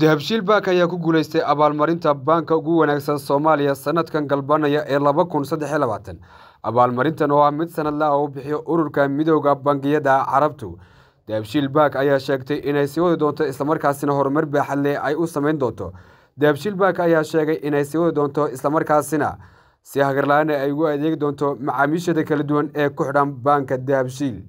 dahabshiil baak ayaa ku guulaystay abaalmarinta baanka ugu wanaagsan soomaaliya sannadkan galbanaya ee laba kun saddex iyo labaatan abaalmarintan oo ah mid sanadlaha ah u bixiyo ururka midooda bangiyada carabtu dahabshiil baak ayaa sheegtay inay sii wadi doonto islamarkaasina horumar baaxadle ay u samayn doonto dahabshiil baak ayaa sheegay inay sii wadi doonto islamarkaasina si hagarla ay ugu adeegi doonto macaamiishada kala duwan ee ku xidhan baanka dahabshiil